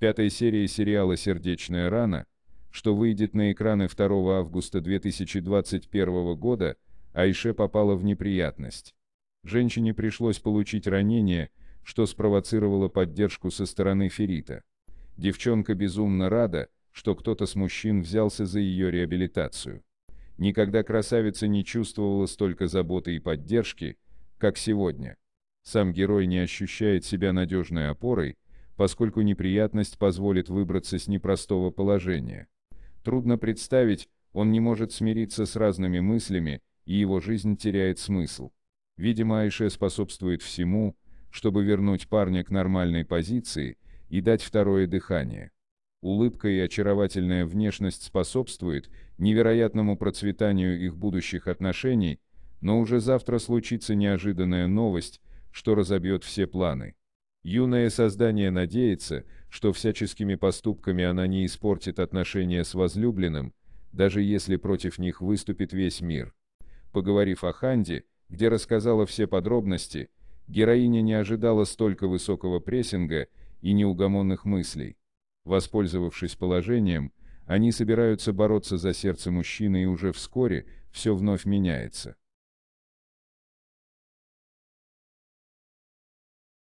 пятой серии сериала «Сердечная рана», что выйдет на экраны 2 августа 2021 года, а Айше попала в неприятность. Женщине пришлось получить ранение, что спровоцировало поддержку со стороны Ферита. Девчонка безумно рада, что кто-то с мужчин взялся за ее реабилитацию. Никогда красавица не чувствовала столько заботы и поддержки, как сегодня. Сам герой не ощущает себя надежной опорой, поскольку неприятность позволит выбраться с непростого положения. Трудно представить, он не может смириться с разными мыслями, и его жизнь теряет смысл. Видимо, Айше способствует всему, чтобы вернуть парня к нормальной позиции и дать второе дыхание. Улыбка и очаровательная внешность способствуют невероятному процветанию их будущих отношений, но уже завтра случится неожиданная новость, что разобьет все планы. Юное создание надеется, что всяческими поступками она не испортит отношения с возлюбленным, даже если против них выступит весь мир. Поговорив о Ханде, где рассказала все подробности, героиня не ожидала столько высокого прессинга и неугомонных мыслей. Воспользовавшись положением, они собираются бороться за сердце мужчины и уже вскоре все вновь меняется.